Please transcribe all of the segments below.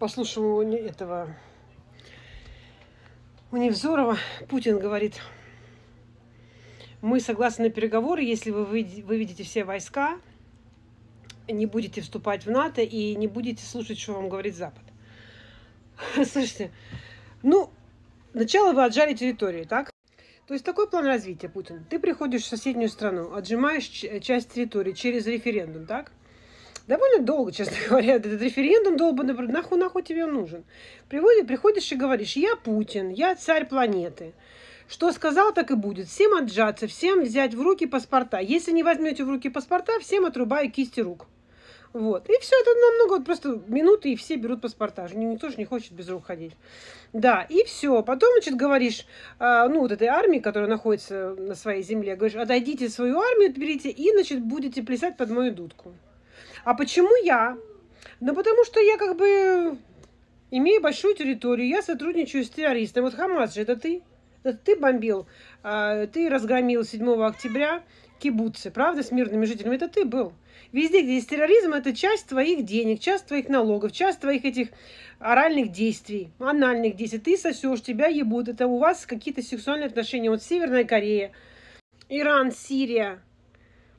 послушал у этого у Невзорова, Путин говорит, мы согласны на переговоры, если вы выведете все войска, не будете вступать в НАТО и не будете слушать, что вам говорит Запад. Слушайте, ну, сначала вы отжали территорию, так? То есть такой план развития, Путин. Ты приходишь в соседнюю страну, отжимаешь часть территории через референдум, так? довольно долго, честно говоря, этот референдум долбанный, нахуй, нахуй тебе он нужен. Приводит, приходишь и говоришь, я Путин, я царь планеты. Что сказал, так и будет. Всем отжаться, всем взять в руки паспорта. Если не возьмете в руки паспорта, всем отрубаю кисти рук. Вот. И все это намного, вот просто минуты, и все берут паспорта. Никто же не хочет без рук ходить. Да, и все. Потом, значит, говоришь, а, ну, вот этой армии, которая находится на своей земле, говоришь, отойдите свою армию, отберите и, значит, будете плясать под мою дудку. А почему я? Ну, потому что я как бы имею большую территорию, я сотрудничаю с террористами. Вот Хамас же, это ты? Это ты бомбил, а, ты разгромил 7 октября кибуцы, правда, с мирными жителями, это ты был. Везде, где есть терроризм, это часть твоих денег, часть твоих налогов, часть твоих этих оральных действий, анальных действий. Ты сосешь, тебя ебут, это у вас какие-то сексуальные отношения. Вот Северная Корея, Иран, Сирия,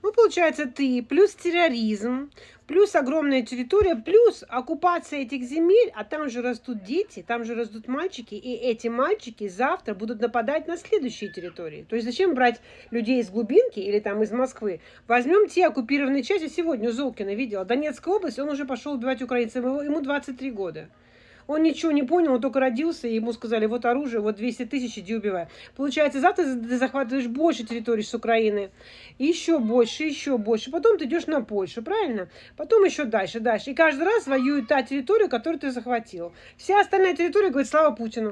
ну, получается, ты плюс терроризм, плюс огромная территория, плюс оккупация этих земель, а там же растут дети, там же растут мальчики, и эти мальчики завтра будут нападать на следующие территории. То есть зачем брать людей из глубинки или там из Москвы? Возьмем те оккупированные части, сегодня Золкина видела, Донецкая область, он уже пошел убивать украинцев, ему 23 года. Он ничего не понял, он только родился, и ему сказали, вот оружие, вот 200 тысяч, иди убивай. Получается, завтра ты захватываешь больше территорий с Украины, еще больше, еще больше. Потом ты идешь на Польшу, правильно? Потом еще дальше, дальше. И каждый раз воюет та территория, которую ты захватил. Вся остальная территория говорит, слава Путину.